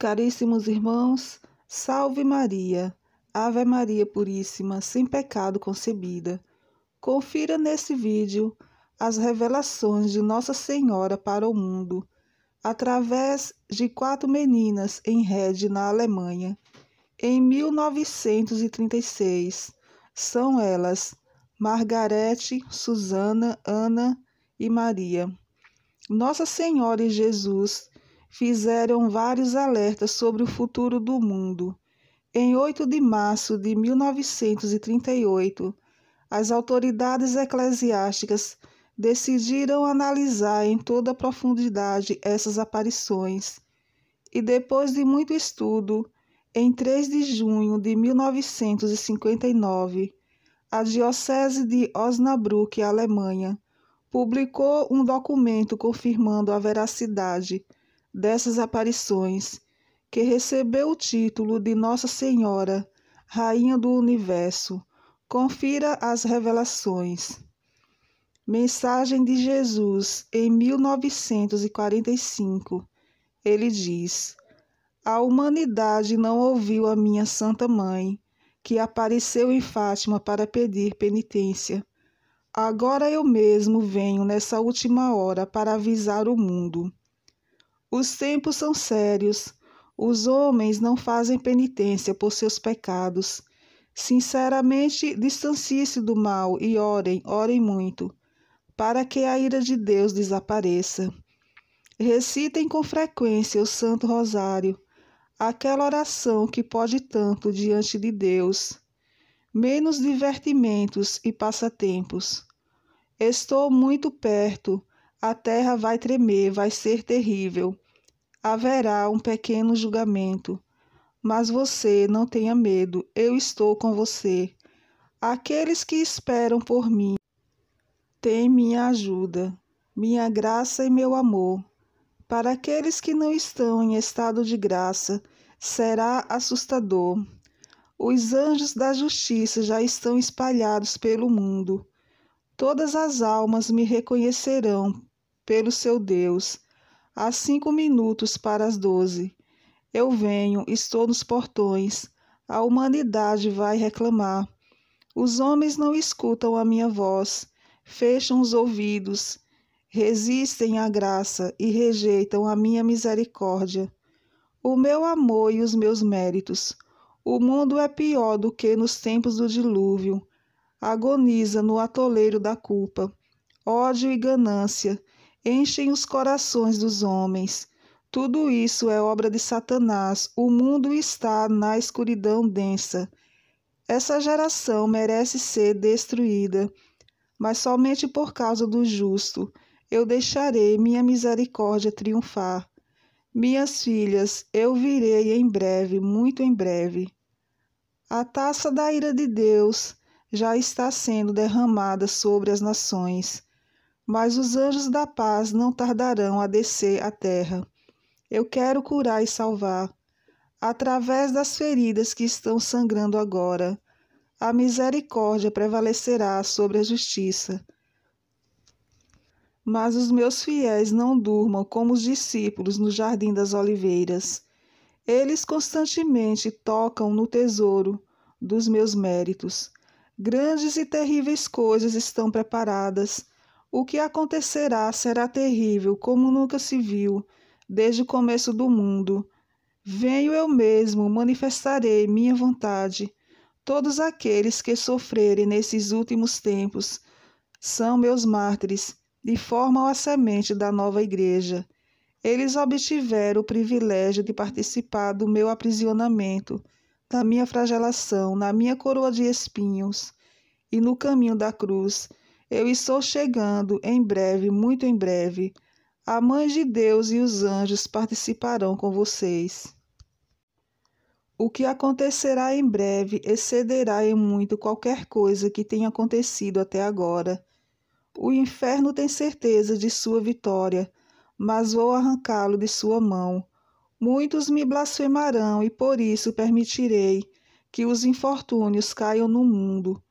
Caríssimos irmãos, salve Maria, Ave Maria Puríssima, sem pecado concebida. Confira nesse vídeo as revelações de Nossa Senhora para o mundo, através de quatro meninas em rede na Alemanha. Em 1936, são elas Margarete, Susana, Ana e Maria. Nossa Senhora e Jesus fizeram vários alertas sobre o futuro do mundo. Em 8 de março de 1938, as autoridades eclesiásticas decidiram analisar em toda a profundidade essas aparições. E depois de muito estudo, em 3 de junho de 1959, a Diocese de Osnabrück, Alemanha, publicou um documento confirmando a veracidade dessas aparições, que recebeu o título de Nossa Senhora, Rainha do Universo. Confira as revelações. Mensagem de Jesus em 1945. Ele diz: A humanidade não ouviu a minha Santa Mãe, que apareceu em Fátima para pedir penitência. Agora eu mesmo venho nessa última hora para avisar o mundo. Os tempos são sérios. Os homens não fazem penitência por seus pecados. Sinceramente, distancie-se do mal e orem, orem muito, para que a ira de Deus desapareça. Recitem com frequência o Santo Rosário, aquela oração que pode tanto diante de Deus. Menos divertimentos e passatempos. Estou muito perto, a terra vai tremer, vai ser terrível. Haverá um pequeno julgamento. Mas você não tenha medo, eu estou com você. Aqueles que esperam por mim têm minha ajuda, minha graça e meu amor. Para aqueles que não estão em estado de graça, será assustador. Os anjos da justiça já estão espalhados pelo mundo. Todas as almas me reconhecerão pelo seu Deus. Há cinco minutos para as doze. Eu venho, estou nos portões. A humanidade vai reclamar. Os homens não escutam a minha voz, fecham os ouvidos, resistem à graça e rejeitam a minha misericórdia. O meu amor e os meus méritos. O mundo é pior do que nos tempos do dilúvio. Agoniza no atoleiro da culpa. Ódio e ganância enchem os corações dos homens. Tudo isso é obra de Satanás. O mundo está na escuridão densa. Essa geração merece ser destruída, mas somente por causa do justo eu deixarei minha misericórdia triunfar. Minhas filhas, eu virei em breve, muito em breve. A taça da ira de Deus já está sendo derramada sobre as nações mas os anjos da paz não tardarão a descer à terra. Eu quero curar e salvar, através das feridas que estão sangrando agora. A misericórdia prevalecerá sobre a justiça. Mas os meus fiéis não durmam como os discípulos no jardim das oliveiras. Eles constantemente tocam no tesouro dos meus méritos. Grandes e terríveis coisas estão preparadas o que acontecerá será terrível, como nunca se viu, desde o começo do mundo. Venho eu mesmo, manifestarei minha vontade. Todos aqueles que sofrerem nesses últimos tempos são meus mártires e formam a semente da nova igreja. Eles obtiveram o privilégio de participar do meu aprisionamento, da minha flagelação, na minha coroa de espinhos e no caminho da cruz eu estou chegando em breve, muito em breve. A mãe de Deus e os anjos participarão com vocês. O que acontecerá em breve excederá em muito qualquer coisa que tenha acontecido até agora. O inferno tem certeza de sua vitória, mas vou arrancá-lo de sua mão. Muitos me blasfemarão e por isso permitirei que os infortúnios caiam no mundo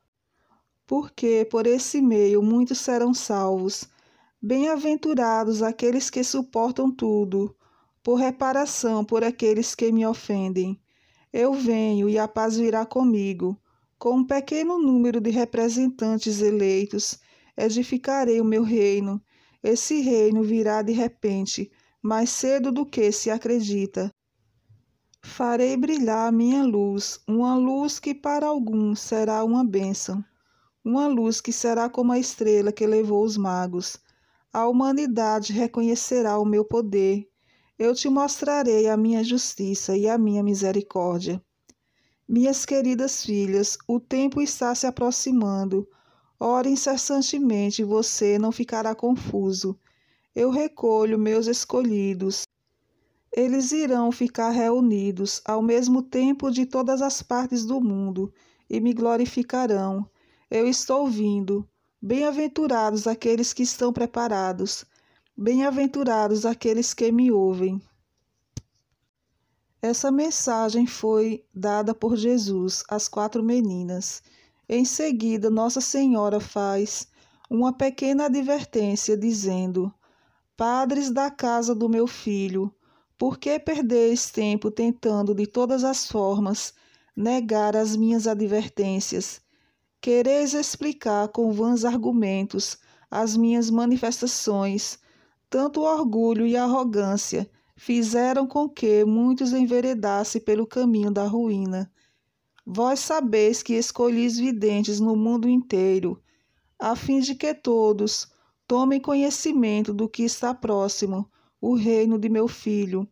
porque por esse meio muitos serão salvos. Bem-aventurados aqueles que suportam tudo, por reparação por aqueles que me ofendem. Eu venho e a paz virá comigo. Com um pequeno número de representantes eleitos, edificarei o meu reino. Esse reino virá de repente, mais cedo do que se acredita. Farei brilhar a minha luz, uma luz que para alguns será uma bênção uma luz que será como a estrela que levou os magos. A humanidade reconhecerá o meu poder. Eu te mostrarei a minha justiça e a minha misericórdia. Minhas queridas filhas, o tempo está se aproximando. Ore incessantemente, você não ficará confuso. Eu recolho meus escolhidos. Eles irão ficar reunidos ao mesmo tempo de todas as partes do mundo e me glorificarão eu estou vindo. Bem-aventurados aqueles que estão preparados. Bem-aventurados aqueles que me ouvem. Essa mensagem foi dada por Jesus às quatro meninas. Em seguida, Nossa Senhora faz uma pequena advertência, dizendo: Padres da casa do meu filho, por que perdeis tempo tentando de todas as formas negar as minhas advertências? Quereis explicar com vãs argumentos as minhas manifestações, tanto orgulho e arrogância fizeram com que muitos enveredassem pelo caminho da ruína. Vós sabeis que escolhis videntes no mundo inteiro, a fim de que todos tomem conhecimento do que está próximo, o reino de meu filho.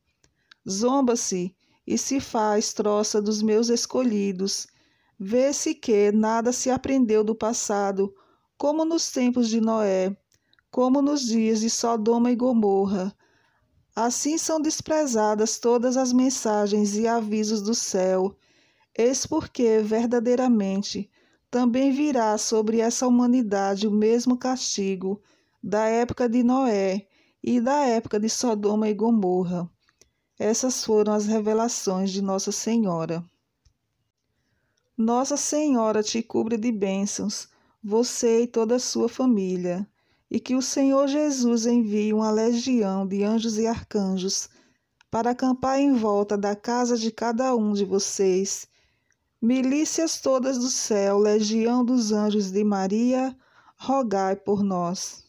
Zomba-se e se faz troça dos meus escolhidos, Vê-se que nada se aprendeu do passado, como nos tempos de Noé, como nos dias de Sodoma e Gomorra. Assim são desprezadas todas as mensagens e avisos do céu. Eis porque, verdadeiramente, também virá sobre essa humanidade o mesmo castigo da época de Noé e da época de Sodoma e Gomorra. Essas foram as revelações de Nossa Senhora. Nossa Senhora te cubra de bênçãos, você e toda a sua família, e que o Senhor Jesus envie uma legião de anjos e arcanjos para acampar em volta da casa de cada um de vocês. Milícias todas do céu, legião dos anjos de Maria, rogai por nós.